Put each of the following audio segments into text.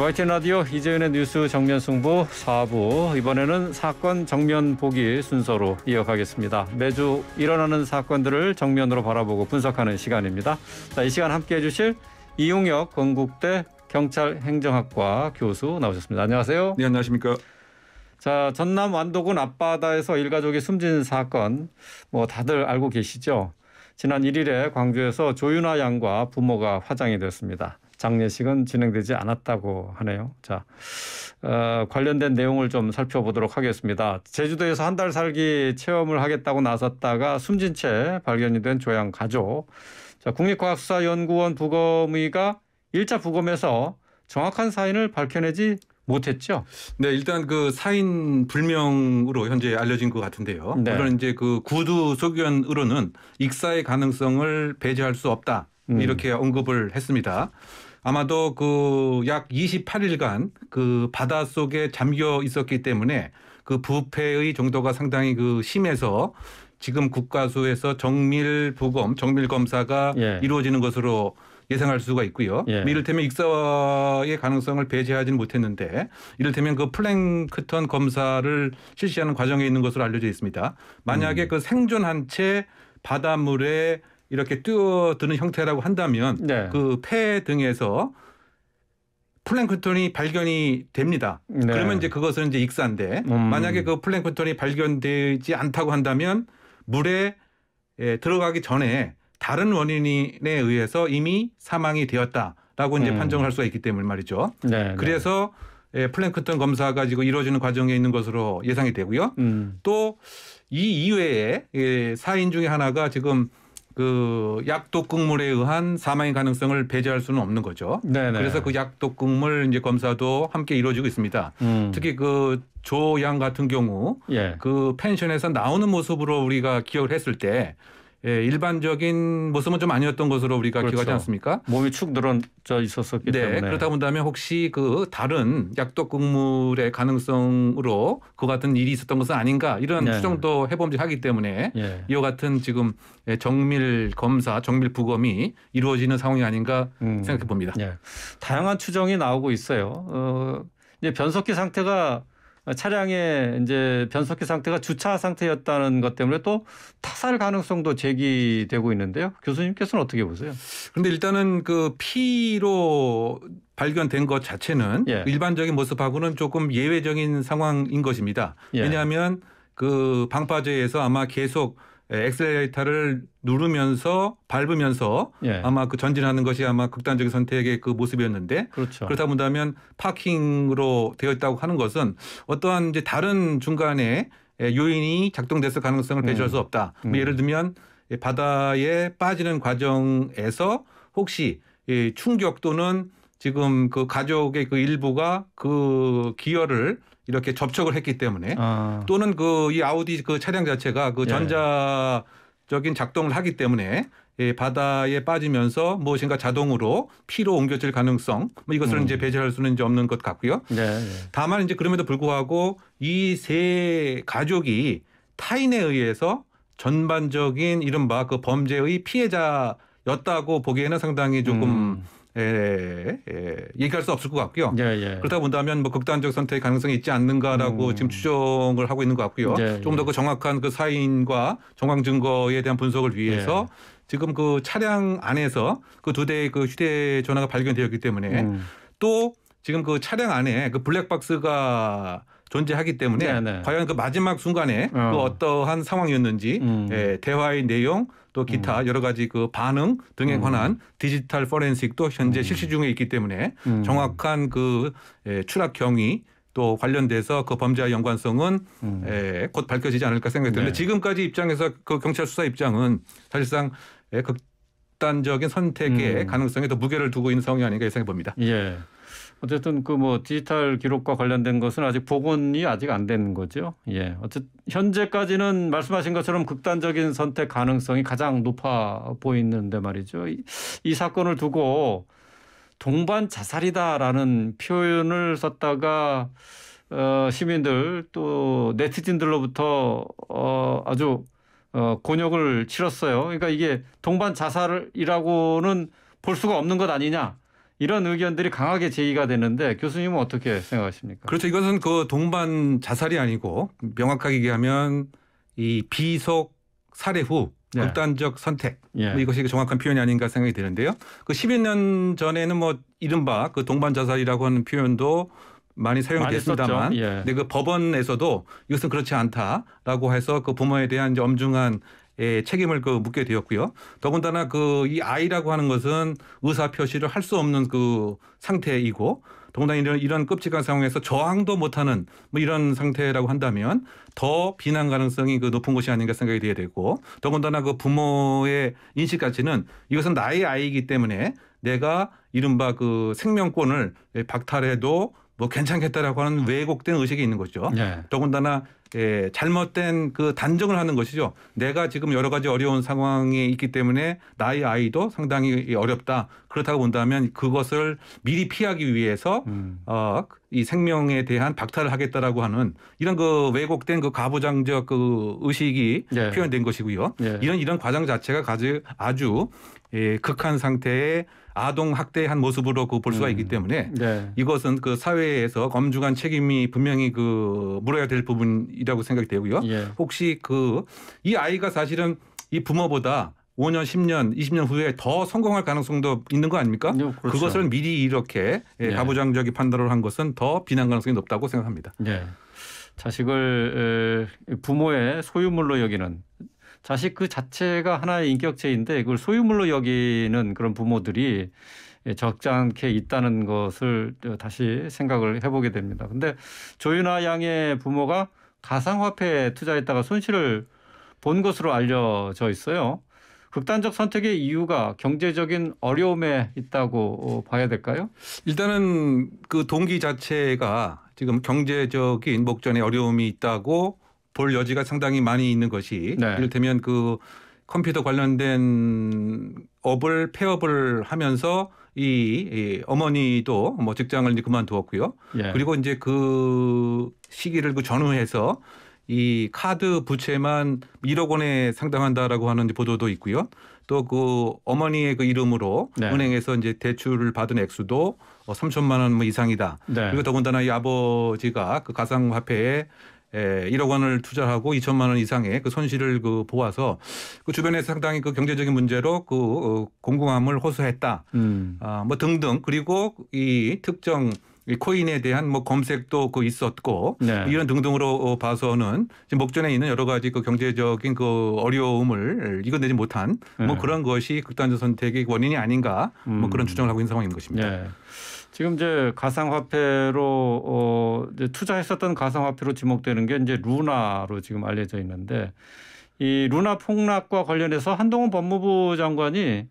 YTN 라디오 이재윤의 뉴스 정면 승부 4부 이번에는 사건 정면 보기 순서로 이어가겠습니다. 매주 일어나는 사건들을 정면으로 바라보고 분석하는 시간입니다. 자, 이 시간 함께해 주실 이용혁 건국대 경찰행정학과 교수 나오셨습니다. 안녕하세요. 네, 안녕하십니까? 자, 전남 완도군 앞바다에서 일가족이 숨진 사건 뭐 다들 알고 계시죠? 지난 1일에 광주에서 조윤아 양과 부모가 화장이 됐습니다. 장례식은 진행되지 않았다고 하네요. 자, 어, 관련된 내용을 좀 살펴보도록 하겠습니다. 제주도에서 한 달 살기 체험을 하겠다고 나섰다가 숨진 채 발견이 된 조양 가족. 자, 국립과학수사연구원 부검의가 1차 부검에서 정확한 사인을 밝혀내지 못했죠. 네, 일단 그 사인 불명으로 현재 알려진 것 같은데요. 네. 물론 이제 그 구두 소견으로는 익사의 가능성을 배제할 수 없다. 음. 이렇게 언급을 했습니다. 아마도 그 약 28일간 그바닷 속에 잠겨 있었기 때문에 그 부패의 정도가 상당히 그 심해서 지금 국가수에서 정밀 부검, 정밀 검사가 예. 이루어지는 것으로 예상할 수가 있고요. 예. 이를테면 익사의 가능성을 배제하지는 못했는데 이를테면 그 플랭크턴 검사를 실시하는 과정에 있는 것으로 알려져 있습니다. 만약에 음. 그 생존한 채 바닷물에 이렇게 뛰어드는 형태라고 한다면 네. 그폐 등에서 플랭크톤이 발견이 됩니다. 네. 그러면 이제 그것은 이제 익사인데 음. 만약에 그 플랭크톤이 발견되지 않다고 한다면 물에 예, 들어가기 전에 다른 원인에 의해서 이미 사망이 되었다라고 이제 음. 판정할 수가 있기 때문에 말이죠. 네, 네. 그래서 예, 플랭크톤 검사가 지금 이루어지는 과정에 있는 것으로 예상이 되고요. 음. 또이 이외에 예, 사인 중에 하나가 지금 그 약독극물에 의한 사망의 가능성을 배제할 수는 없는 거죠. 네네. 그래서 그 약독극물 이제 검사도 함께 이루어지고 있습니다. 음. 특히 그 조양 같은 경우 예. 그 펜션에서 나오는 모습으로 우리가 기억을 했을 때 예, 일반적인 모습은 좀 아니었던 것으로 우리가 그렇죠. 기억하지 않습니까? 몸이 축 늘어져 있었었기 네, 때문에. 그렇다 본다면 혹시 그 다른 약독 국물의 가능성으로 그 같은 일이 있었던 것은 아닌가 이런 네. 추정도 해범직하기 때문에 네. 이와 같은 지금 예, 정밀 검사, 정밀 부검이 이루어지는 상황이 아닌가 음. 생각해 봅니다. 네. 예. 다양한 추정이 나오고 있어요. 어, 이제 변속기 상태가 어, 차량의 이제 변속기 상태가 주차 상태였다는 것 때문에 또 타살 가능성도 제기되고 있는데요. 교수님께서는 어떻게 보세요? 그런데 일단은 그 피로 발견된 것 자체는 예. 일반적인 모습하고는 조금 예외적인 상황인 것입니다. 예. 왜냐하면 그 방파제에서 아마 계속 예, 엑셀레이터를 누르면서 밟으면서 예. 아마 그 전진하는 것이 아마 극단적인 선택의 그 모습이었는데 그렇죠. 그렇다 본다면 파킹으로 되어 있다고 하는 것은 어떠한 이제 다른 중간에 예, 요인이 작동됐을 가능성을 음. 배제할 수 없다. 뭐 음. 예를 들면 예, 바다에 빠지는 과정에서 혹시 충격 또는 지금 그 가족의 그 일부가 그 기여를 이렇게 접촉을 했기 때문에 아. 또는 그 이 아우디 그 차량 자체가 그 예. 전자적인 작동을 하기 때문에 예, 바다에 빠지면서 무엇인가 자동으로 피로 옮겨질 가능성 뭐 이것을 음. 이제 배제할 수는 이제 없는 것 같고요. 네. 네. 다만 이제 그럼에도 불구하고 이 세 가족이 타인에 의해서 전반적인 이른바 그 범죄의 피해자였다고 보기에는 상당히 조금 음. 예, 예, 예, 얘기할 수 없을 것 같고요. 예, 예. 그렇다 본다면 뭐 극단적 선택의 가능성이 있지 않는가라고 음. 지금 추정을 하고 있는 것 같고요. 예, 예. 조금 더그 정확한 그 사인과 정황 증거에 대한 분석을 위해서 예. 지금 그 차량 안에서 그 두 대의 그 휴대전화가 발견되었기 때문에 음. 또 지금 그 차량 안에 그 블랙박스가 존재하기 때문에 네네. 네. 과연 그 마지막 순간에 어. 그 어떠한 상황이었는지 음. 예, 대화의 내용 또 기타 음. 여러 가지 그 반응 등에 음. 관한 음. 디지털 포렌식도 현재 음. 실시 중에 있기 때문에 음. 정확한 그 예, 추락 경위 또 관련돼서 그 범죄와 연관성은 음. 에, 예, 곧 밝혀지지 않을까 생각이 드는데 네. 지금까지 입장에서 그 경찰 수사 입장은 사실상 에, 예, 극단적인 선택의 음. 가능성에 더 무게를 두고 있는 상황이 아닌가 예상해 봅니다. 예. 어쨌든 그 뭐 디지털 기록과 관련된 것은 아직 복원이 아직 안 된 거죠. 예. 어쨌든 현재까지는 말씀하신 것처럼 극단적인 선택 가능성이 가장 높아 보이는데 말이죠. 이, 이 사건을 두고 동반 자살이다라는 표현을 썼다가 어, 시민들 또 네티즌들로부터 어, 아주 어, 곤욕을 치렀어요. 그러니까 이게 동반 자살이라고는 볼 수가 없는 것 아니냐. 이런 의견들이 강하게 제기가 되는데 교수님은 어떻게 생각하십니까? 그렇죠. 이것은 그 동반 자살이 아니고 명확하게 얘기하면 이 비속 살해 후 예. 극단적 선택 예. 뭐 이것이 정확한 표현이 아닌가 생각이 드는데요. 그 11년 전에는 뭐 이른바 그 동반 자살이라고 하는 표현도 많이 사용됐습니다만, 예. 근데 그 법원에서도 이것은 그렇지 않다라고 해서 그 부모에 대한 이제 엄중한 예, 책임을 그 묻게 되었고요. 더군다나 그 이 아이라고 하는 것은 의사 표시를 할 수 없는 그 상태이고 더군다나 이런, 이런 끔찍한 상황에서 저항도 못하는 뭐 이런 상태라고 한다면 더 비난 가능성이 그 높은 것이 아닌가 생각이 돼야 되고 더군다나 그 부모의 인식까지는 이것은 나의 아이이기 때문에 내가 이른바 그 생명권을 박탈해도 뭐 괜찮겠다라고 하는 왜곡된 의식이 있는 것이죠. 네. 더군다나 예, 잘못된 그 단정을 하는 것이죠. 내가 지금 여러 가지 어려운 상황에 있기 때문에 나의 아이도 상당히 어렵다. 그렇다고 본다면 그것을 미리 피하기 위해서 음. 어, 이 생명에 대한 박탈을 하겠다라고 하는 이런 그 왜곡된 그 가부장적 그 의식이 예. 표현된 것이고요. 예. 이런 이런 과정 자체가 아주 아주 예, 극한 상태의 아동 학대한 모습으로 그볼 수가 음. 있기 때문에 네. 이것은 그 사회에서 검중한 책임이 분명히 그 물어야 될 부분이라고 생각이 되고요. 예. 혹시 그 이 아이가 사실은 이 부모보다 5년, 10년, 20년 후에 더 성공할 가능성도 있는 거 아닙니까? 네, 그렇죠. 그것을 미리 이렇게 예. 네. 가부장적인 판단을 한 것은 더 비난 가능성이 높다고 생각합니다. 네. 자식을 부모의 소유물로 여기는 자식 그 자체가 하나의 인격체인데 그걸 소유물로 여기는 그런 부모들이 적지 않게 있다는 것을 다시 생각을 해보게 됩니다. 근데 조윤아 양의 부모가 가상화폐에 투자했다가 손실을 본 것으로 알려져 있어요. 극단적 선택의 이유가 경제적인 어려움에 있다고 봐야 될까요? 일단은 그 동기 자체가 지금 경제적인 목전에 어려움이 있다고 볼 여지가 상당히 많이 있는 것이 네. 이를테면 그 컴퓨터 관련된 업을 폐업을 하면서 이, 이 어머니도 뭐 직장을 이제 그만두었고요. 예. 그리고 이제 그 시기를 그 전후해서 이 카드 부채만 1억 원에 상당한다라고 하는 보도도 있고요. 또 그 어머니의 그 이름으로 네. 은행에서 이제 대출을 받은 액수도 3천만 어, 원뭐 이상이다. 네. 그리고 더군다나 이 아버지가 그 가상화폐에 예, 1억 원을 투자하고 2천만 원 이상의 그 손실을 그 보아서 그 주변에서 상당히 그 경제적인 문제로 그 어, 공공함을 호소했다. 음. 아, 뭐 등등 그리고 이 특정 이 코인에 대한 뭐 검색도 그 있었고 네. 이런 등등으로 어, 봐서는 지금 목전에 있는 여러 가지 그 경제적인 그 어려움을 이겨내지 못한 뭐 네. 뭐 그런 것이 극단적 선택의 원인이 아닌가 음. 뭐 그런 음. 주장을 하고 있는 상황인 것입니다. 네. 지금 이제 가상화폐로 어 이제 투자했었던 가상화폐로 지목되는 게 이제 루나로 지금 알려져 있는데 이 루나 폭락과 관련해서 한동훈 법무부 장관이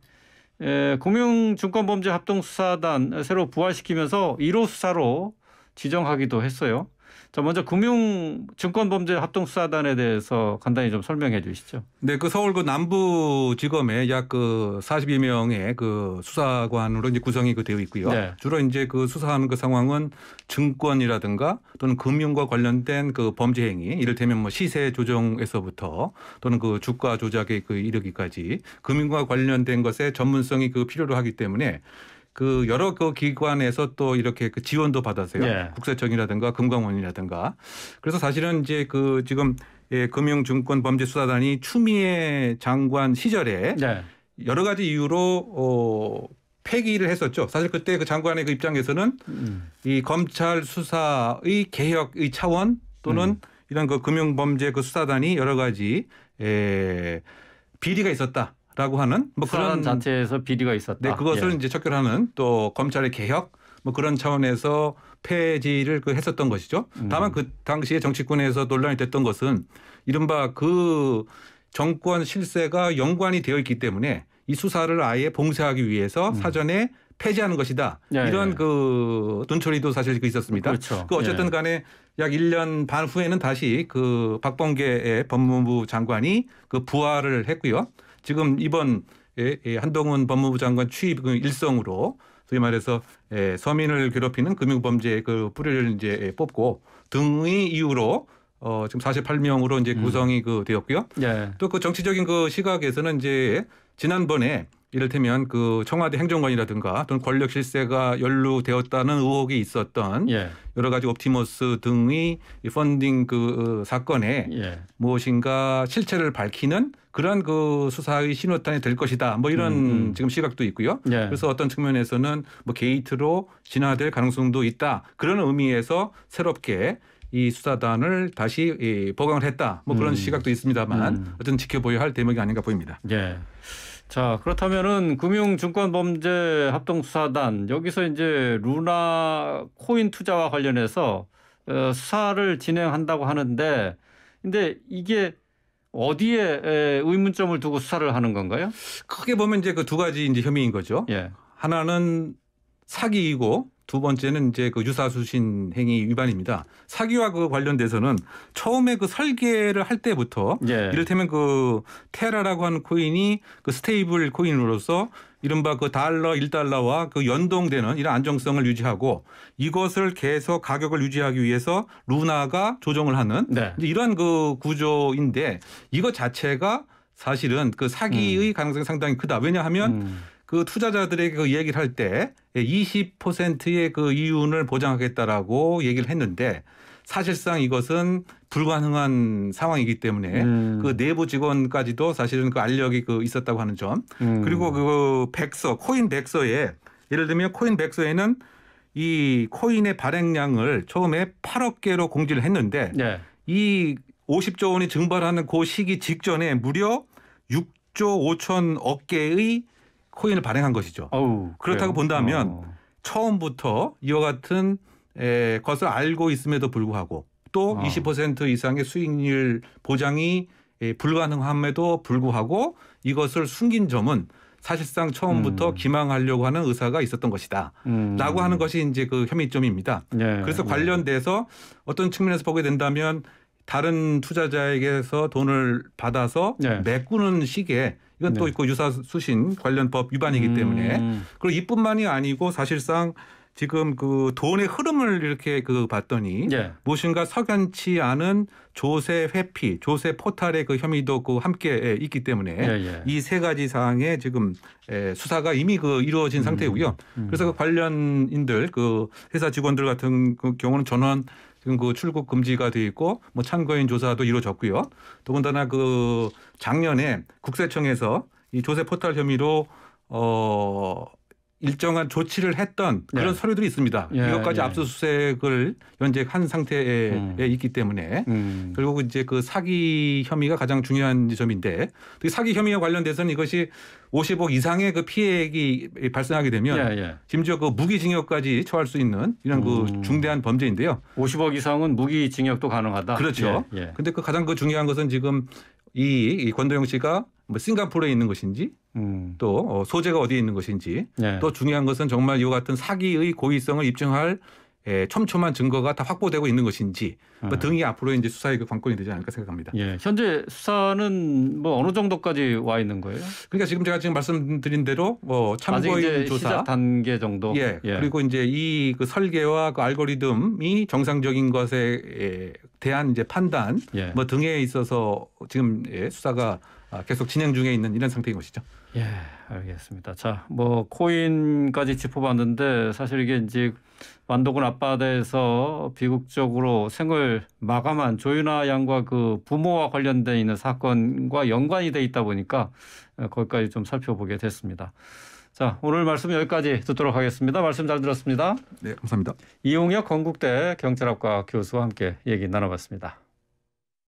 에, 금융증권범죄합동수사단 새로 부활시키면서 1호 수사로 지정하기도 했어요. 자, 먼저 금융 증권범죄 합동수사단에 대해서 간단히 좀 설명해 주시죠. 네, 그 서울 그 남부지검에 약 그 42명의 그 수사관으로 이제 구성이 그 되어 있고요. 네. 주로 이제 그 수사하는 그 상황은 증권이라든가 또는 금융과 관련된 그 범죄 행위, 이를테면 뭐 시세 조정에서부터 또는 그 주가 조작에그 이르기까지 금융과 관련된 것에 전문성이 그 필요로 하기 때문에 그 여러 그 기관에서 또 이렇게 그 지원도 받아서요. 예. 국세청이라든가 금감원이라든가. 그래서 사실은 이제 그 지금 예, 금융증권범죄수사단이 추미애 장관 시절에 예. 여러 가지 이유로 어 폐기를 했었죠. 사실 그때 그 장관의 그 입장에서는 음. 이 검찰 수사의 개혁의 차원 또는 음. 이런 그 금융범죄 그 수사단이 여러 가지 에 예, 비리가 있었다. 라고 하는 뭐 그런 자체에서 비리가 있었다. 네, 그것을 예. 이제 척결하는 또 검찰의 개혁 뭐 그런 차원에서 폐지를 그 했었던 것이죠. 음. 다만 그 당시에 정치권에서 논란이 됐던 것은 이른바 그 정권 실세가 연관이 되어 있기 때문에 이 수사를 아예 봉쇄하기 위해서 음. 사전에 폐지하는 것이다. 예, 이런 예. 그 눈초리도 사실 그 있었습니다. 그렇죠. 그 어쨌든 예. 간에 약 1년 반 후에는 다시 그 박범계의 법무부 장관이 그 부활을 했고요. 지금 이번 예, 예, 한동훈 법무부 장관 취임 그 일성으로 소위 말해서 예, 서민을 괴롭히는 금융범죄 그 뿌리를 이제 뽑고 등의 이유로 어 지금 48명으로 이제 구성이 음. 그 되었고요. 예. 또그 정치적인 그 시각에서는 이제 지난번에 이를테면 그 청와대 행정관이라든가 또는 권력 실세가 연루되었다는 의혹이 있었던 예. 여러 가지 옵티머스 등의 펀딩 그 어, 사건에 예. 무엇인가 실체를 밝히는 그런 그 수사의 신호탄이 될 것이다. 뭐 이런 음, 음. 지금 시각도 있고요. 예. 그래서 어떤 측면에서는 뭐 게이트로 진화될 가능성도 있다. 그런 의미에서 새롭게 이 수사단을 다시 이 보강을 했다. 뭐 그런 음. 시각도 있습니다만 음. 어떤 지켜보여야 할 대목이 아닌가 보입니다. 예. 자, 그렇다면은 금융증권범죄합동수사단 여기서 이제 루나 코인 투자와 관련해서 어, 수사를 진행한다고 하는데 근데 이게 어디에 의문점을 두고 수사를 하는 건가요? 크게 보면 이제 그 두 가지 이제 혐의인 거죠. 예. 하나는 사기이고 두 번째는 이제 그 유사수신 행위 위반입니다. 사기와 그 관련돼서는 처음에 그 설계를 할 때부터 예. 이를테면 그 테라라고 하는 코인이 그 스테이블 코인으로서 이른바 그 달러 일달러와그 연동되는 이런 안정성을 유지하고 이것을 계속 가격을 유지하기 위해서 루나가 조정을 하는 네. 이런 그 구조인데 이것 자체가 사실은 그 사기의 음. 가능성이 상당히 크다. 왜냐하면 음. 그 투자자들에게 그 얘기를 할 때 20%의 그 이윤을 보장하겠다라고 얘기를 했는데 사실상 이것은 불가능한 상황이기 때문에 음. 그 내부 직원까지도 사실은 그 알력이 그 있었다고 하는 점 음. 그리고 그 백서 코인 백서에 예를 들면 코인 백서에는 이 코인의 발행량을 처음에 8억 개로 공지를 했는데 네. 이 50조 원이 증발하는 그 시기 직전에 무려 6조 5천억 개의 코인을 발행한 것이죠. 어우, 그렇다고 그래요? 본다면 어. 처음부터 이와 같은 에, 것을 알고 있음에도 불구하고 또 어. 20% 이상의 수익률 보장이 에, 불가능함에도 불구하고 이것을 숨긴 점은 사실상 처음부터 음. 기망하려고 하는 의사가 있었던 것이다. 음. 라고 하는 것이 이제 그 혐의점입니다. 예, 그래서 예. 관련돼서 어떤 측면에서 보게 된다면 다른 투자자에게서 돈을 받아서 예. 메꾸는 식의 이건 네. 또 있고 유사 수신 관련법 위반이기 음. 때문에 그리고 이뿐만이 아니고 사실상 지금 그 돈의 흐름을 이렇게 그 봤더니 예. 무엇인가 석연치 않은 조세 회피, 조세 포탈의 그 혐의도 그 함께 예, 있기 때문에 예, 예. 이세 가지 사항에 지금 에, 수사가 이미 그 이루어진 음, 상태고요. 이 음, 음. 그래서 그 관련인들 그 회사 직원들 같은 그 경우는 전원 지금 그 출국 금지가 돼 있고 뭐 참고인 조사도 이루어졌고요. 더군다나 그 작년에 국세청에서 이 조세 포탈 혐의로 어 일정한 조치를 했던 네. 그런 네. 서류들이 있습니다. 예, 이것까지 예. 압수수색을 현재 한 상태에 음. 있기 때문에 음. 결국 이제 그 사기 혐의가 가장 중요한 점인데 그 사기 혐의와 관련돼서는 이것이 50억 이상의 그 피해액이 발생하게 되면 예, 예, 심지어 그 무기징역까지 처할 수 있는 이런 그 음. 그 중대한 범죄인데요. 50억 이상은 무기징역도 가능하다. 그렇죠. 그런데 예, 예. 그 가장 그 중요한 것은 지금 이, 이 권도영 씨가 뭐 싱가포르에 있는 것인지 음. 또 어, 소재가 어디에 있는 것인지 네. 또 중요한 것은 정말 이와 같은 사기의 고의성을 입증할 예, 촘촘한 증거가 다 확보되고 있는 것인지 뭐 네. 등이 앞으로 이제 수사의 그 관건이 되지 않을까 생각합니다. 예, 현재 수사는 뭐 어느 정도까지 와 있는 거예요? 그러니까 지금 제가 지금 말씀드린 대로 뭐 참고인 조사 시작 단계 정도. 예, 예. 그리고 이제 이 그 설계와 그 알고리즘이 정상적인 것에 예, 대한 이제 판단 예. 뭐 등에 있어서 지금 예, 수사가 아, 계속 진행 중에 있는 이런 상태인 것이죠. 예, 알겠습니다. 자, 뭐 코인까지 짚어봤는데 사실 이게 이제 완도군 앞바다에서 비극적으로 생을 마감한 조윤아 양과 그 부모와 관련된 있는 사건과 연관이 돼 있다 보니까 어, 거기까지 좀 살펴보게 됐습니다. 자, 오늘 말씀 여기까지 듣도록 하겠습니다. 말씀 잘 들었습니다. 네, 감사합니다. 이용혁 건국대 경찰학과 교수와 함께 얘기 나눠봤습니다.